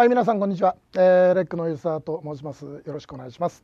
はい、皆さんこんにちは、えー、レックのユーザーと申します。よろしくお願いします。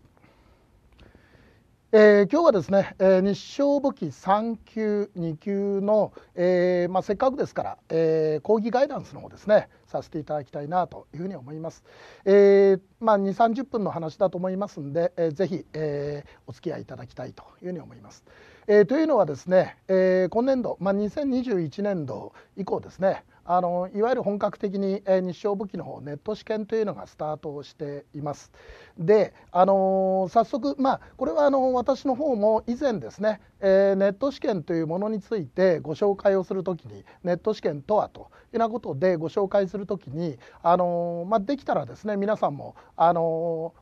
えー、今日はですね、えー、日照簿記3級2級の、えー、まあ、せっかくですから、え講義ガイダンスの方ですねさせていただきたいなというふうに思います、えまあ、2 3 0分の話だと思いますんで、えー、ぜひ、えお付き合いいただきたいというふうに思います、えというのはですね、え今年度、まあ、2021年度以降ですねあのいわゆる本格的に、え日照武器の方ネット試験というのがスタートをしています。で、あの早速、まあ、これはあの私の方も以前ですねえー、ネット試験というものについてご紹介をするときにネット試験とはというようなことでご紹介するときに、あのー、まあ、できたらですね皆さんも、あの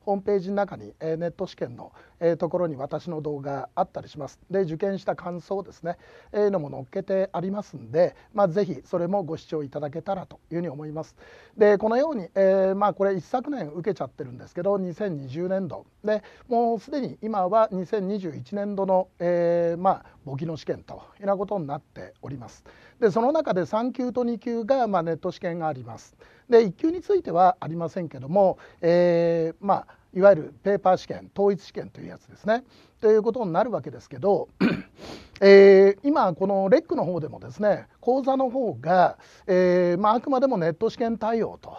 ー、ホームページの中に、えネット試験の、えところに私の動画あったりしますで受験した感想ですね、えのも載っけてありますんで、まあ、ぜひそれもご視聴いただけたらというふうに思います。でこのように、えまあ、これ一昨年受けちゃってるんですけど2020年度でもうすでに今は2021年度の、えーえー、まあ、模擬の試験というなことになっておりますでその中で3級と2級が、まあ、ネット試験がありますで1級についてはありませんけども、えー、まあ、いわゆるペーパー試験統一試験というやつですねということになるわけですけど、えー、今このレックの方でもですね講座の方が、えまあ、あくまでもネット試験対応と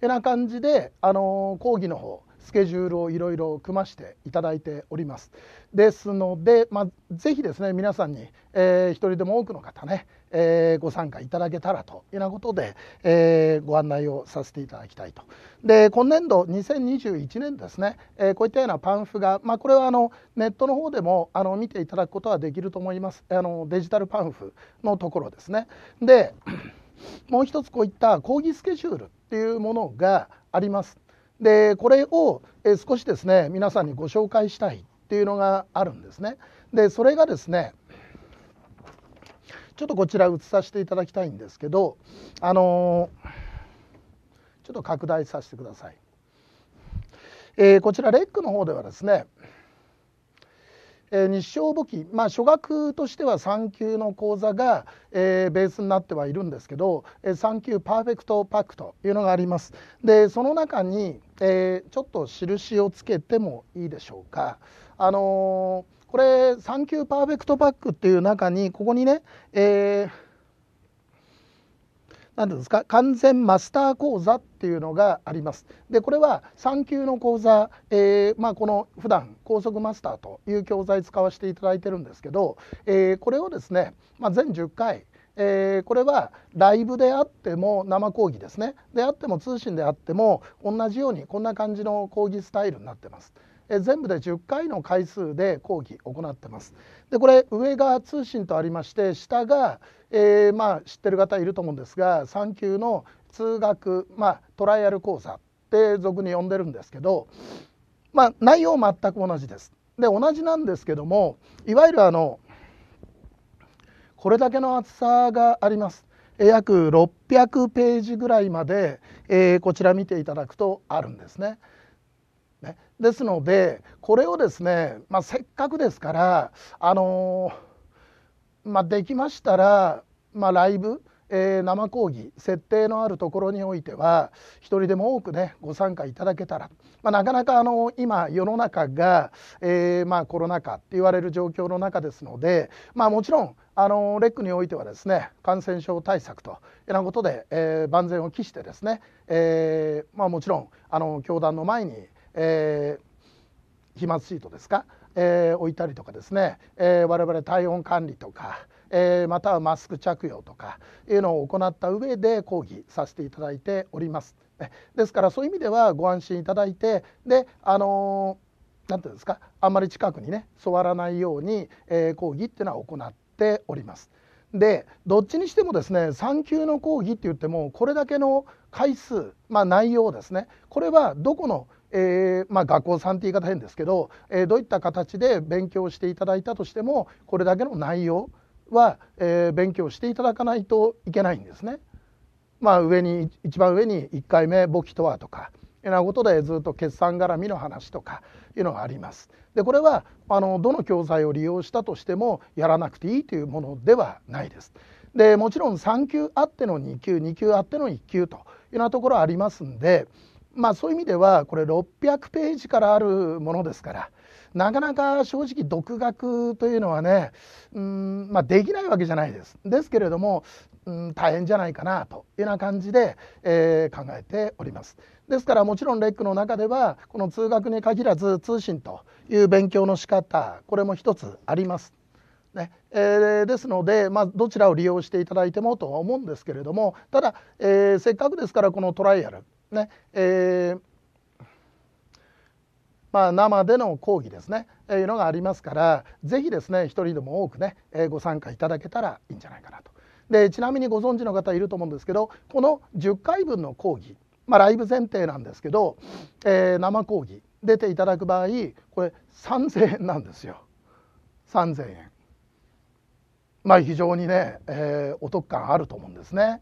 いうな感じで、あの講義の方スケジュールをいろいろ組ましていただいておりますですので、まあ、ぜひですね皆さんに、えー、一人でも多くの方ね、えー、ご参加いただけたらというようなことで、えー、ご案内をさせていただきたいとで今年度2021年ですね、えー、こういったようなパンフが、まあ、これはあのネットの方でもあの見ていただくことはできると思いますあのデジタルパンフのところですねでもう一つこういった講義スケジュールっていうものがありますでこれを少しですね皆さんにご紹介したいっていうのがあるんですね。でそれがですねちょっとこちら映させていただきたいんですけどあのちょっと拡大させてください。えー、こちらレックの方ではですねえー、日照簿記、まあ、初学としては3級の講座が、えー、ベースになってはいるんですけど、えー、3級パーフェクトパックというのがありますでその中に、えー、ちょっと印をつけてもいいでしょうかあのー、これ3級パーフェクトパックっていう中にここにね、えー何ですか完全マスター講座っていうのがあります。でこれは3級の講座、えー、まあ、この普段高速マスターという教材使わせていただいてるんですけど、えー、これをですね、まあ、全10回えー、これはライブであっても生講義ですねであっても通信であっても同じようにこんな感じの講義スタイルになってます。え全部で10回の回数で講義行ってます。でこれ上が通信とありまして下が、えー、まあ、知ってる方いると思うんですが3級の通学、まあ、トライアル講座って俗に呼んでるんですけど、まあ、内容全く同じです。で同じなんですけどもいわゆるあのこれだけの厚さがあります。約600ページぐらいまで、えー、こちら見ていただくとあるんですね。ですのでこれをですね、まあ、せっかくですからあのまあ、できましたら、まあ、ライブ、えー、生講義設定のあるところにおいては一人でも多くねご参加いただけたら、まあ、なかなかあの今世の中が、えー、まあ、コロナ禍って言われる状況の中ですので、まあ、もちろんあのレックにおいてはですね感染症対策というようなことで、えー、万全を期してですね、えまもちろんあの教団の前にえー、飛沫シートですか、えー、置いたりとかですね、えー、我々体温管理とか、えー、またはマスク着用とかいうのを行った上で講義させていただいております。ですからそういう意味ではご安心いただいてであの何、ていうんですかあんまり近くにね座らないように、えー、講義っていうのは行っております。でどっちにしてもですね3級の講義って言ってもこれだけの回数、まあ、内容ですねこれはどこのえー、まあ、学校さんって言い方変ですけど、えー、どういった形で勉強していただいたとしてもこれだけの内容は、えー、勉強していただかないといけないんですね。まあ、上に一番上に1回目簿記とはとかいうなことでずっと決算絡みの話とかいうのがあります。でこれはあのどの教材を利用したとしてもやらなくていいというものではないです。でもちろん3級あっての2級2級あっての1級というようなところありますんでまあ、そういう意味ではこれ600ページからあるものですからなかなか正直独学というのはねうん、まあ、できないわけじゃないです。ですけれどもうん大変じゃないかなというような感じで、えー、考えております。ですからもちろんレックの中ではこの通学に限らず通信という勉強の仕方これも一つあります。ねえー、ですので、まあ、どちらを利用していただいてもとは思うんですけれどもただ、えー、せっかくですからこのトライアルねえー、まあ、生での講義ですね、えー、いうのがありますから是非ですね一人でも多くね、えー、ご参加いただけたらいいんじゃないかなと。でちなみにご存知の方いると思うんですけどこの10回分の講義、まあ、ライブ前提なんですけど、えー、生講義出ていただく場合これ3,000円なんですよ3,000円。まあ非常にね、えー、お得感あると思うんですね。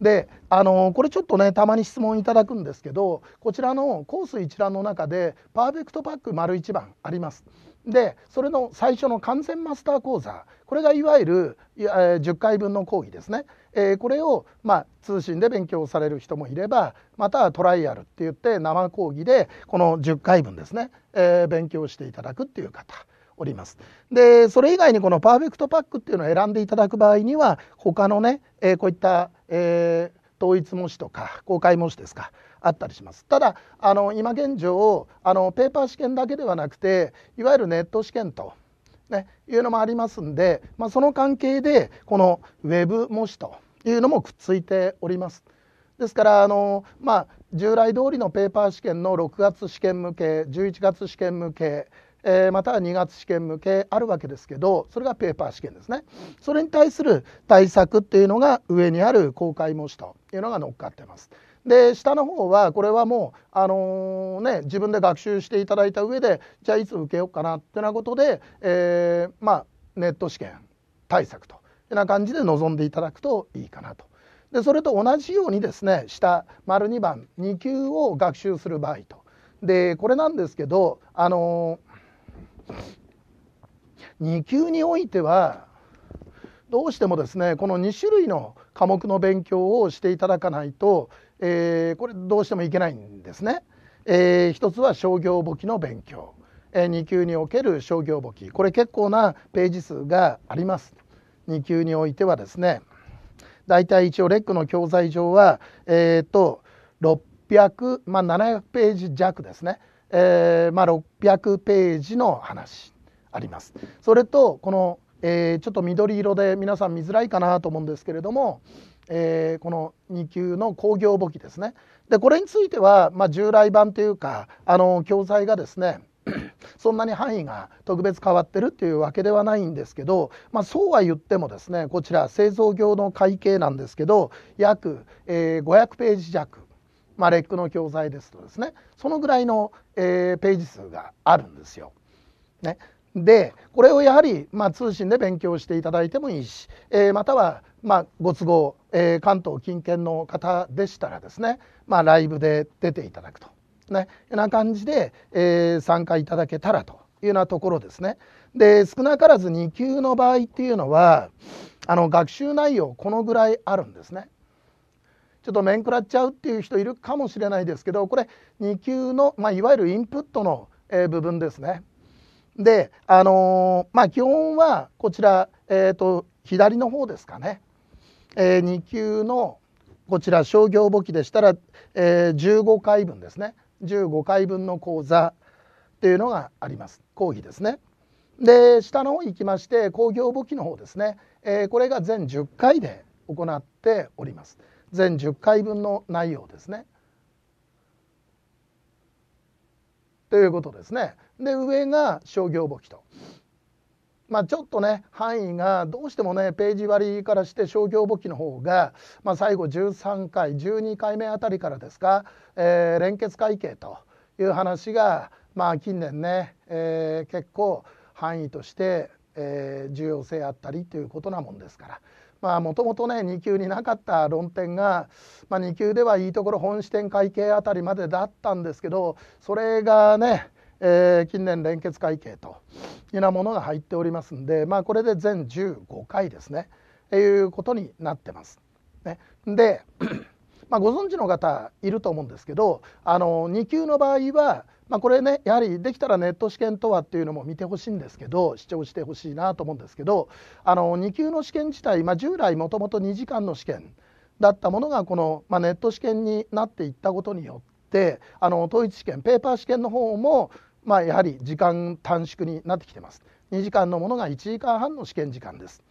であのこれちょっとねたまに質問いただくんですけどこちらのコース一覧の中でパーフェクトパック丸1番あります。でそれの最初の完全マスター講座これがいわゆる、えー、10回分の講義ですね、えー、これを、まあ、通信で勉強される人もいればまたはトライアルって言って生講義でこの10回分ですね、えー、勉強していただくっていう方。おります。でそれ以外にこのパーフェクトパックっていうのを選んでいただく場合には他のね、えー、こういった、えー、統一模試とか公開模試ですかあったりしますただあの今現状あのペーパー試験だけではなくていわゆるネット試験と、ね、いうのもありますんで、まあ、その関係でこのウェブ模試というのもくっついております。ですからあの、まあ、従来通りのペーパー試験の6月試験向け11月試験向けえー、または2月試験向けあるわけですけどそれがペーパー試験ですねそれに対する対策っていうのが上にある公開模試というのが乗っかってます。で下の方はこれはもう、あのー、ね、自分で学習していただいた上でじゃあいつ受けようかなってなことで、えー、まあ、ネット試験対策というな感じで臨んでいただくといいかなと。でそれと同じようにですね下丸2番2級を学習する場合とでこれなんですけどあの2級においてはどうしてもですねこの2種類の科目の勉強をしていただかないと、えー、これどうしてもいけないんですね。えー、一つは商業簿記の勉強、え2級における商業簿記これ結構なページ数があります。2級においてはですね大体一応レックの教材上はえっ、ー、と600まあ700ページ弱ですねえー、まあ、600ページの話あります。それとこの、えー、ちょっと緑色で皆さん見づらいかなと思うんですけれども、えー、この2級の工業簿記ですねでこれについては、まあ、従来版というかあの教材がですね そんなに範囲が特別変わってるっていうわけではないんですけど、まあ、そうは言ってもですねこちら製造業の会計なんですけど約、えー、500ページ弱まあ、レックの教材ですとですねそのぐらいの、えー、ページ数があるんですよ。ね、でこれをやはり、まあ、通信で勉強していただいてもいいし、えー、または、まあ、ご都合、えー、関東近県の方でしたらですね、まあ、ライブで出ていただくと、ね、いうような感じで、えー、参加いただけたらというようなところですね。で少なからず2級の場合っていうのはあの学習内容このぐらいあるんですね。ちょっと面食らっちゃうっていう人いるかもしれないですけどこれ2級の、まあ、いわゆるインプットの、え部分ですね。で、あのー、まあ、基本はこちら、えーと、と左の方ですかね、えー、2級のこちら商業簿記でしたら、えー、15回分ですね15回分の講座っていうのがあります講義ですね。で下の方行きまして工業簿記の方ですね、えー、これが全10回で行っております。全10回分の内容ですね。ということですね。で上が商業簿記と。まあ、ちょっとね範囲がどうしてもねページ割りからして商業簿記の方が、まあ、最後13回12回目あたりからですか、えー、連結会計という話が、まあ、近年ね、えー、結構範囲として、えー、重要性あったりということなもんですからまあもともとね2級になかった論点が、まあ、2級ではいいところ本支店会計あたりまでだったんですけどそれがね、えー、近年連結会計というようなものが入っておりますんで、まあ、これで全15回ですねということになってます。ね、で、まあ、ご存知の方いると思うんですけどあの2級の場合はまあ、これねやはりできたらネット試験とはっていうのも見てほしいんですけど視聴してほしいなと思うんですけどあの2級の試験自体、まあ、従来もともと2時間の試験だったものがこの、まあ、ネット試験になっていったことによってあの統一試験ペーパー試験の方も、まあ、やはり時間短縮になってきてます。2時間のものが1時間半の試験時間です。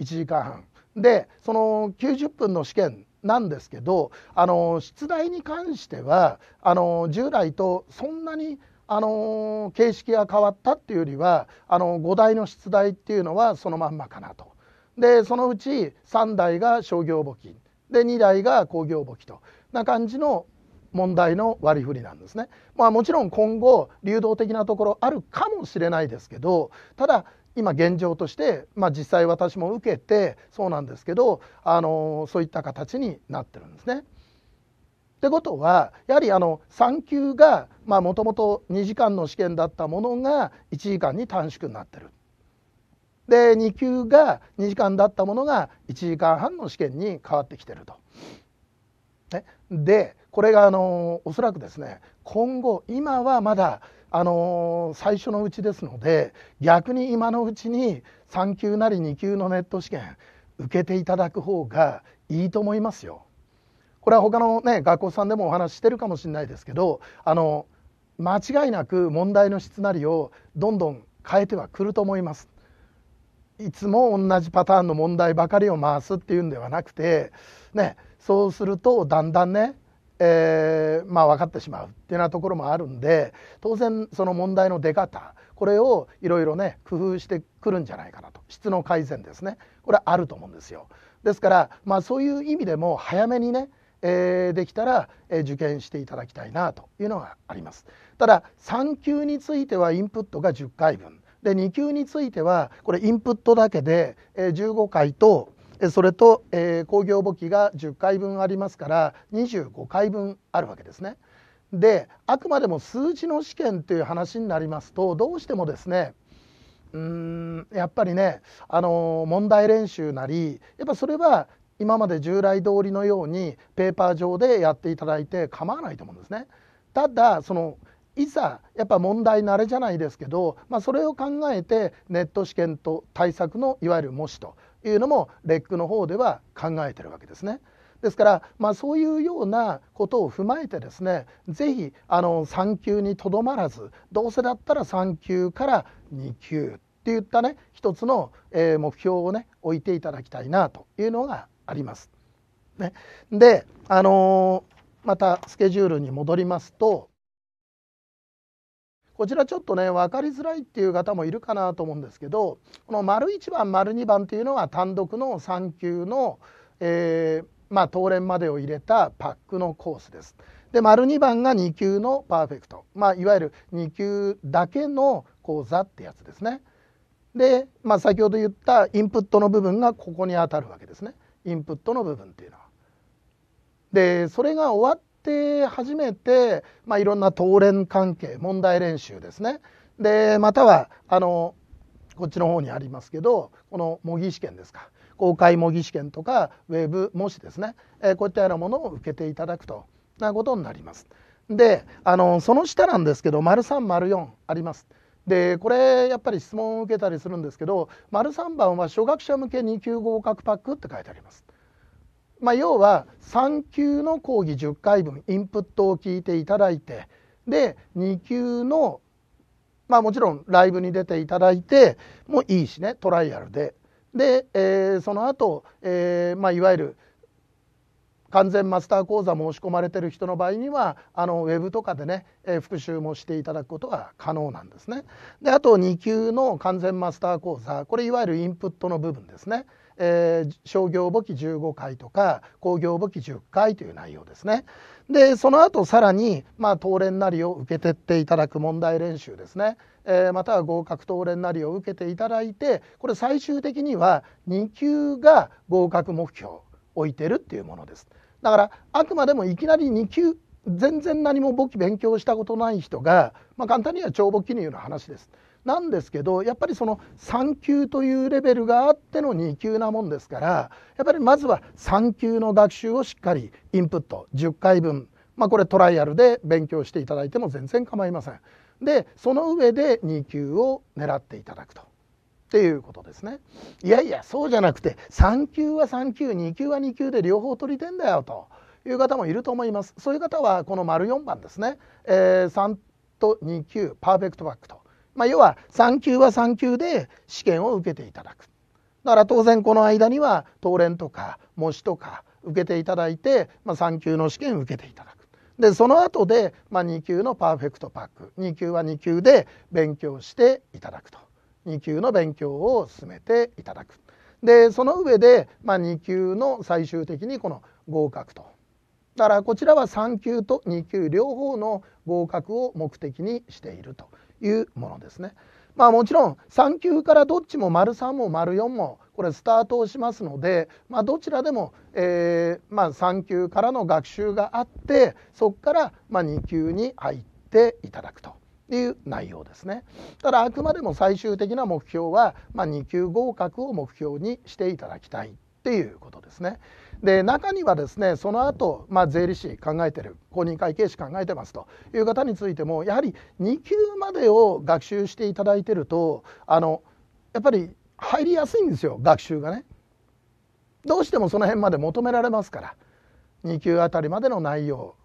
1時間半でその90分の試験なんですけどあの出題に関してはあの従来とそんなにあの形式が変わったっていうよりはあの5題の出題っていうのはそのまんまかなと。でそのうち3題が商業募金で2題が工業簿記とな感じの問題の割り振りなんですね。まあ、もちろん今後流動的なところあるかもしれないですけどただ今現状として、まあ、実際私も受けてそうなんですけどあのそういった形になってるんですね。ってことはやはりあの3級がもともと2時間の試験だったものが1時間に短縮になってる。で2級が2時間だったものが1時間半の試験に変わってきてると。ね、でこれがあのおそらくですね今後今はまだあの最初のうちですので逆に今のうちに3級なり2級のネット試験受けていただく方がいいと思いますよ。これは他のね学校さんでもお話ししてるかもしれないですけどあの間違いなく問題の質なりをどんどん変えてはくると思います。いつも同じパターンの問題ばかりを回すっていうんではなくて、ね、そうするとだんだんねえー、まあ、分かってしまうっていうようなところもあるんで当然その問題の出方これをいろいろね工夫してくるんじゃないかなと質の改善ですねこれはあると思うんですよ。ですから、まあ、そういう意味でも早めにね、えー、できたら、えー、受験していただきたいなというのがあります。ただ3級についてはインプットが10回分で2級についてはこれインプットだけで、え15回とそれと、えー、工業簿記が10回分ありますから25回分あるわけですね。であくまでも数字の試験という話になりますとどうしてもですねうんやっぱりねあの問題練習なりやっぱそれは今まで従来通りのようにペーパー上でやっていただいて構わないと思うんですね。ただそのいざやっぱ問題慣れじゃないですけど、まあ、それを考えてネット試験と対策のいわゆる模試というのもレックの方では考えてるわけですね。ですから、まあ、そういうようなことを踏まえてですね是非3級にとどまらずどうせだったら3級から2級っていったね一つの、え目標をね置いていただきたいなというのがあります。ね、で、あのまたスケジュールに戻りますとこちらちょっとね分かりづらいっていう方もいるかなと思うんですけどこの丸1番丸2番っていうのは単独の3級の、えー、まあ、当連までを入れたパックのコースです。で丸2番が2級のパーフェクト、まあ、いわゆる2級だけの講座ってやつですね。で、まあ、先ほど言ったインプットの部分がここに当たるわけですねインプットの部分っていうのは。でそれが終わっって初めて、まあ、いろんな討論関係問題練習ですねでまたはあのこっちの方にありますけどこの模擬試験ですか公開模擬試験とかウェブ模試ですね、えー、こういったようなものを受けていただくとなことになります。であのその下なんですけど丸3丸4あります。でこれやっぱり質問を受けたりするんですけど丸3番は初学者向け2級合格パックって書いてあります。まあ、要は3級の講義10回分インプットを聞いていただいてで2級の、まあ、もちろんライブに出ていただいてもいいしねトライアルで。で、えー、その後、えー、まあいわゆる完全マスター講座申し込まれてる人の場合にはあのウェブとかでね、えー、復習もしていただくことが可能なんですね。であと2級の完全マスター講座これいわゆるインプットの部分ですね。えー、商業簿記15回とか工業簿記10回という内容ですね。でその後さらに、まあ、当連なりを受けてっていただく問題練習ですね、えー、または合格当連なりを受けていただいてこれ最終的には2級が合格目標を置いてるっていうものです。だからあくまでもいきなり2級全然何も簿記勉強したことない人が、まあ、簡単には帳簿記入の話です。なんですけどやっぱりその3級というレベルがあっての2級なもんですからやっぱりまずは3級の学習をしっかりインプット10回分、まあ、これトライアルで勉強していただいても全然構いません。でその上で2級を狙っていただくと。っていうことですねいやいやそうじゃなくて3級は3級2級は2級で両方取りてんだよという方もいると思いますそういう方はこの丸4番ですね、えー、3と2級パーフェクトバックとまあ、要は3級は3級で試験を受けていただくだから当然この間には当連とか模試とか受けていただいて、まあ、3級の試験受けていただくでその後で、まあ、2級のパーフェクトパック2級は2級で勉強していただくと2級の勉強を進めていただくでその上で、まあ、2級の最終的にこの合格とだからこちらは3級と2級両方の合格を目的にしているというものですね。まあもちろん3級からどっちも丸3も丸4もこれスタートをしますので、まあ、どちらでも、えー、まあ、3級からの学習があってそこからま2級に入っていただくと。いう内容ですねただあくまでも最終的な目標は、まあ、2級合格を目標にしていただきたいっていうことですね。で中にはですねその後、まあ税理士考えてる公認会計士考えてますという方についてもやはり2級までを学習していただいてるとあのやっぱり入りやすいんですよ学習がね。どうしてもその辺まで求められますから2級あたりまでの内容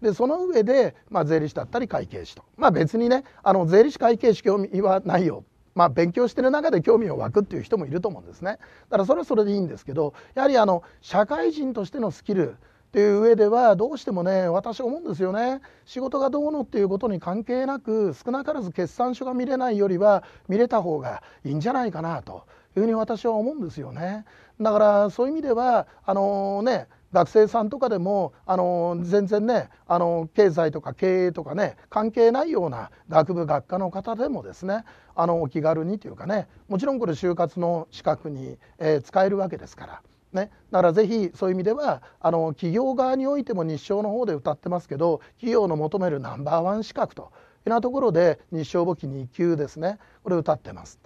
でその上で、まあ、税理士だったり会計士と、まあ、別にねあの税理士会計士興味はないよまあ、勉強してる中で興味を湧くっていう人もいると思うんですねだからそれはそれでいいんですけどやはりあの社会人としてのスキルっていう上ではどうしてもね私思うんですよね仕事がどうのっていうことに関係なく少なからず決算書が見れないよりは見れた方がいいんじゃないかなというふうに私は思うんですよねだからそういう意味ではあのー、ね学生さんとかでもあの全然ねあの経済とか経営とかね関係ないような学部学科の方でもですねあのお気軽にというかねもちろんこれ就活の資格に、えー、使えるわけですから。ね、だからぜひそういう意味ではあの企業側においても日照の方で歌ってますけど企業の求めるナンバーワン資格というようなところで日照簿記2級ですねこれ歌ってます。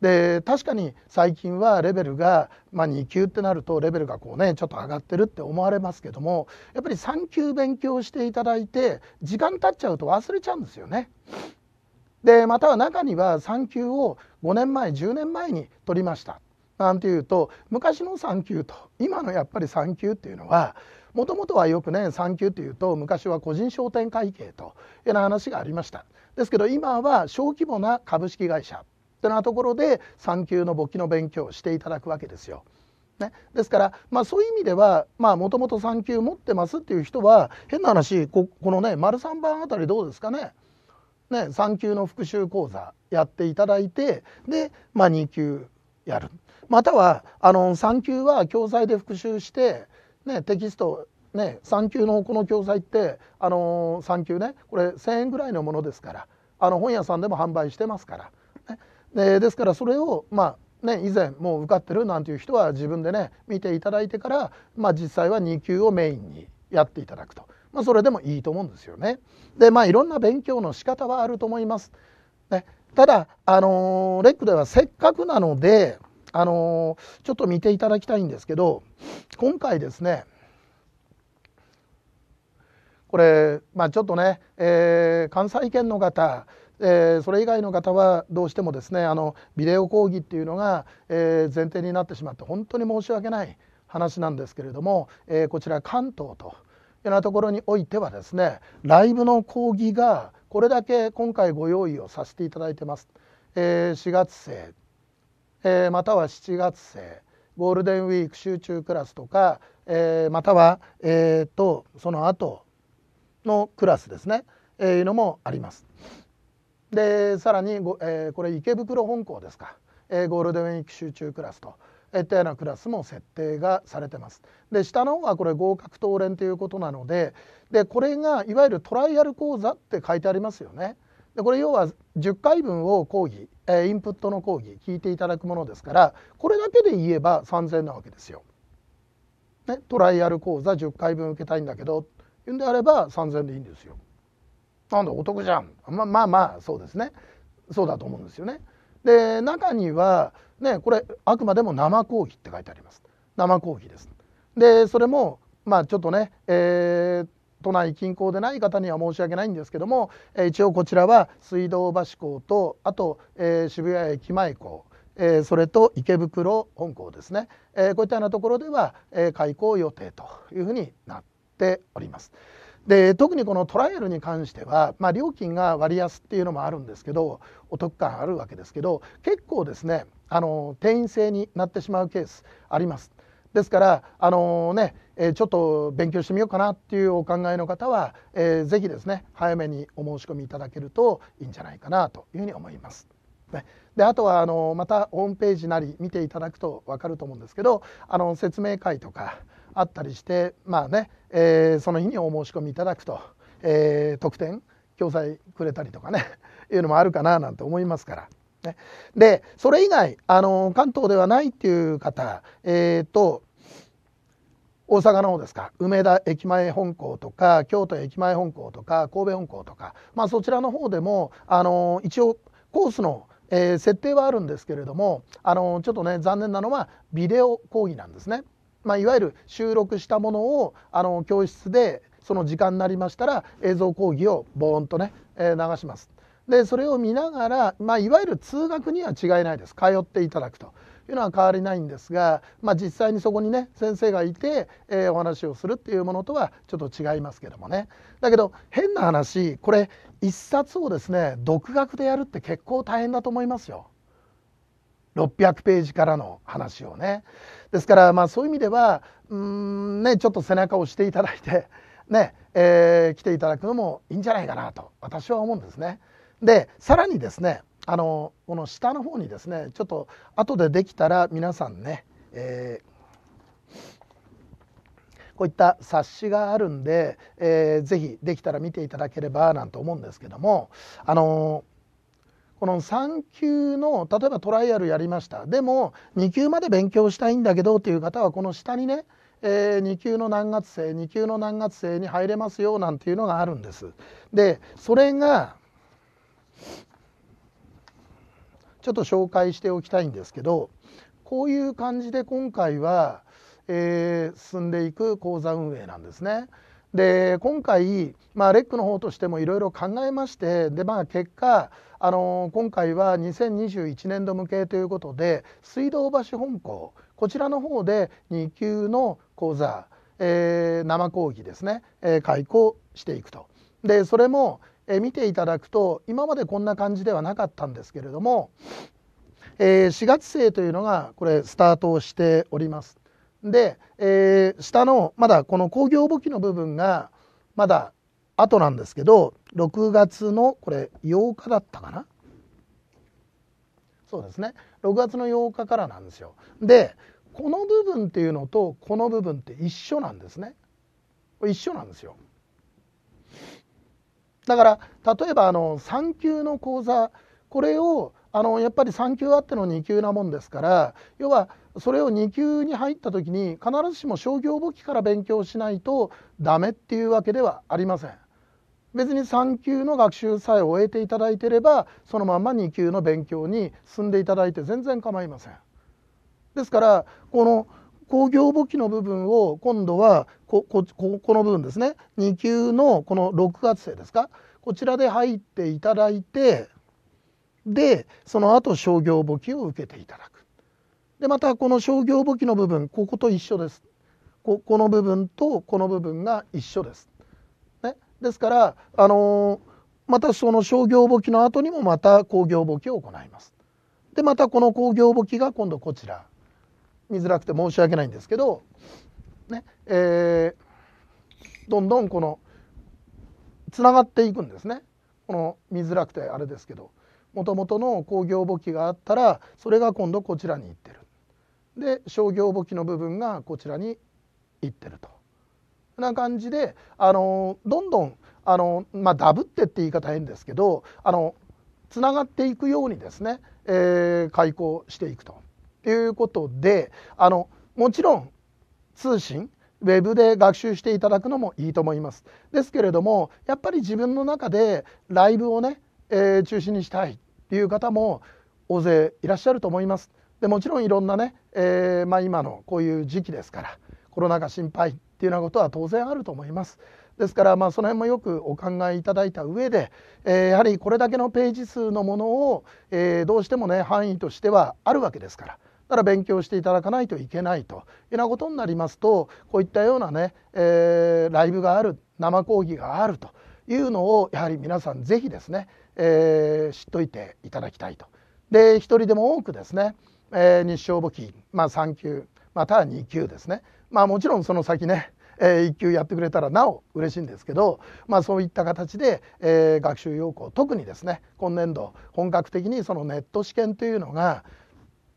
で確かに最近はレベルが、まあ、2級ってなるとレベルがこうねちょっと上がってるって思われますけどもやっぱり3級勉強していただいて時間経っちゃうと忘れちゃうんですよね。でまたは中には3級を5年前10年前に取りましたなんていうと昔の3級と今のやっぱり3級っていうのはもともとはよくね3級っていうと昔は個人商店会計というような話がありましたですけど今は小規模な株式会社ってなところで3級の簿記の勉強をしていただくわけですよ。ね、ですから、まあ、そういう意味ではもともと3級持ってますっていう人は変な話ここのね丸三番あたりどうですかねね3級の復習講座やっていただいてで、まあ、2級やるまたはあの3級は教材で復習して、ね、テキストね、3級のこの教材って、あのー、3級ねこれ1,000円ぐらいのものですからあの本屋さんでも販売してますからでですからそれをまあね以前もう受かってるなんていう人は自分でね見ていただいてから、まあ、実際は2級をメインにやっていただくと、まあ、それでもいいと思うんですよね。でまあいろんな勉強の仕方はあると思います。ね、ただ、あのー、レックではせっかくなので、あのー、ちょっと見ていただきたいんですけど今回ですねこれ、まあ、ちょっとね、えー、関西圏の方えー、それ以外の方はどうしてもですねあのビデオ講義っていうのが、えー、前提になってしまって本当に申し訳ない話なんですけれども、えー、こちら関東というようなところにおいてはですねライブの講義がこれだけ今回ご用意をさせていただいてます。え4月生、えまたは7月生ゴールデンウィーク集中クラスとか、えまたは、えーと、とその後のクラスですね、えいうのもあります。でさらに、えー、これ池袋本校ですか、えー、ゴールデンウィーク集中クラスといったようなクラスも設定がされてます。で下の方はこれ合格当連ということなのででこれがいわゆるトライアル講座って書いてありますよね。でこれ要は10回分を講義、えー、インプットの講義聞いていただくものですからこれだけで言えば3,000なわけですよ。ね、トライアル講座10回分受けたいんだけどいうんであれば3,000でいいんですよ。なんだお得じゃんままあまあそうですねそうだと思うんですよね。で中にはねこれあくまでも生コーヒーって書いてあります生コーヒーです。でそれもまあちょっとね、えー、都内近郊でない方には申し訳ないんですけども、えー、一応こちらは水道橋港とあと、えー、渋谷駅前港えー、それと池袋本校ですね、えー、こういったようなところでは、えー、開校予定というふうになっております。で特にこのトライアルに関しては、まあ、料金が割安っていうのもあるんですけどお得感あるわけですけど結構ですねあの定員制になってしまうケースあります。ですからあのね、えちょっと勉強してみようかなっていうお考えの方は、えー、ぜひですね早めにお申し込みいただけるといいんじゃないかなというふうに思います。ね、であとはあのまたホームページなり見ていただくと分かると思うんですけどあの説明会とかあったりして、まあねえー、その日にお申し込みいただくと、えー、特典共済くれたりとかね いうのもあるかななんて思いますから。ね、でそれ以外あの関東ではないっていう方、えーと、と大阪の方ですか梅田駅前本校とか京都駅前本校とか神戸本校とか、まあ、そちらの方でもあの一応コースのえー、設定はあるんですけれどもあのちょっとね残念なのはビデオ講義なんですね。まあ、いわゆる収録したものをあの教室でその時間になりましたら映像講義をボーンとね、えー、流します。でそれを見ながら、まあ、いわゆる通学には違いないです通っていただくというのは変わりないんですが、まあ、実際にそこにね先生がいて、えー、お話をするっていうものとはちょっと違いますけどもねだけど変な話これ一冊をですね独学でやるって結構大変だと思いますよ600ページからの話をね。ですからまあそういう意味ではうんねちょっと背中を押していただいて ね、えー、来ていただくのもいいんじゃないかなと私は思うんですね。でさらにですねあのこの下の方にですねちょっと後でできたら皆さんね、えー、こういった冊子があるんで、えー、ぜひできたら見ていただければなんて思うんですけどもあのこの3級の例えばトライアルやりましたでも2級まで勉強したいんだけどという方はこの下にね、えー、2級の難月生2級の難月生に入れますよなんていうのがあるんです。でそれがちょっと紹介しておきたいんですけどこういう感じで今回は、えー、進んでいく講座運営なんですね。で今回、まあ、レックの方としてもいろいろ考えましてで、まあ、結果あの今回は2021年度向けということで水道橋本校こちらの方で2級の講座、えー、生講義ですね、えー、開講していくと。でそれも、えー、見ていただくと今までこんな感じではなかったんですけれども、え4月生というのがこれスタートをしております。で、えー、下のまだこの工業簿記の部分がまだ後なんですけど6月のこれ8日だったかなそうですね6月の8日からなんですよ。でこの部分っていうのとこの部分って一緒なんですね。一緒なんですよ。だから例えばあの3級の講座これをあのやっぱり3級あっての2級なもんですから要はそれを2級に入った時に必ずしも商業簿記から勉強しないとダメっていうわけではありません別に3級の学習さえ終えていただいてればそのまま2級の勉強に進んでいただいて全然構いませんですからこの工業簿記の部分を今度はこここの部分ですね2級のこの6月生ですかこちらで入っていただいてでその後商業簿記を受けていただくでまたこの商業簿記の部分ここと一緒ですここの部分とこの部分が一緒です。ね、ですから、あのまたその商業簿記の後にもまた工業簿記を行います。でまたこの工業簿記が今度こちら見づらくて申し訳ないんですけど、ねえー、どんどんこのつながっていくんですね。この見づらくてあれですけどもともとの工業簿記があったらそれが今度こちらに行ってる。で商業簿記の部分がこちらに行ってると。な感じであのどんどんあの、まあ、ダブってって言い方変ですけどあのつながっていくようにですね、えー、開講していくということであのもちろん通信ウェブで学習していただくのもいいと思います。ですけれどもやっぱり自分の中でライブをね、えー、中心にしたいっていう方も大勢いらっしゃると思います。でもちろんいろんなね、えー、まあ、今のこういう時期ですからコロナが心配っていうようなことは当然あると思います。ですからまあその辺もよくお考えいただいた上で、えー、やはりこれだけのページ数のものを、えー、どうしてもね範囲としてはあるわけですから。だから勉強していただかないといけないというようなことになりますとこういったようなね、えー、ライブがある生講義があるというのをやはり皆さん是非ですね、え知っといていただきたいとで1人でも多くですね、えー、日照簿記、まあ、3級または2級ですね、まあ、もちろんその先ね、えー、1級やってくれたらなお嬉しいんですけど、まあ、そういった形で、えー、学習要項特にですね今年度本格的にそのネット試験というのが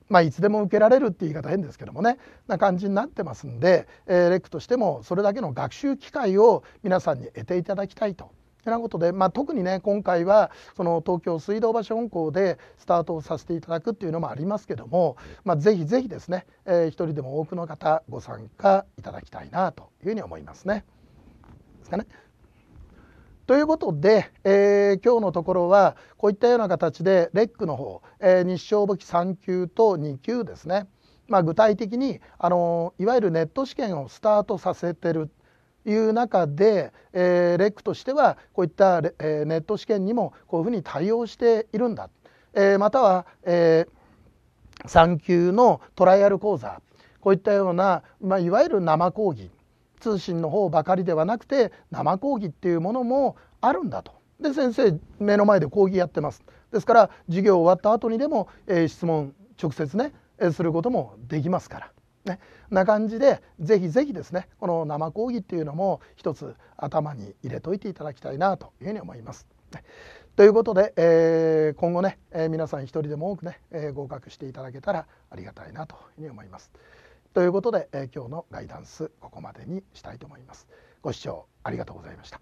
まあ、いつでも受けられるっていう言い方変ですけどもねな感じになってますんで、えー、レックとしてもそれだけの学習機会を皆さんに得ていただきたいとてなことで、まあ、特にね今回はその東京水道橋本校でスタートをさせていただくっていうのもありますけども、まあ、ぜひぜひですね、えー、一人でも多くの方ご参加いただきたいなというふうに思いますね。ですかね。ということで、えー、今日のところはこういったような形でレックの方、えー、日照簿記3級と2級ですね、まあ、具体的にあのいわゆるネット試験をスタートさせてるいう中で、えー、レックとしてはこういった、えー、ネット試験にもこういうふうに対応しているんだ、えー、または、えー、産休のトライアル講座こういったような、まあ、いわゆる生講義通信の方ばかりではなくて生講義っていうものもあるんだと。で先生目の前で講義やってますですから授業終わった後にでも、えー、質問直接ね、えー、することもできますからね、な感じでぜひぜひですねこの生講義っていうのも一つ頭に入れといていただきたいなというふうに思います。ということで、えー、今後ね、えー、皆さん一人でも多くね、えー、合格していただけたらありがたいなというふうに思います。ということで、え今日のガイダンスここまでにしたいと思います。ご視聴ありがとうございました。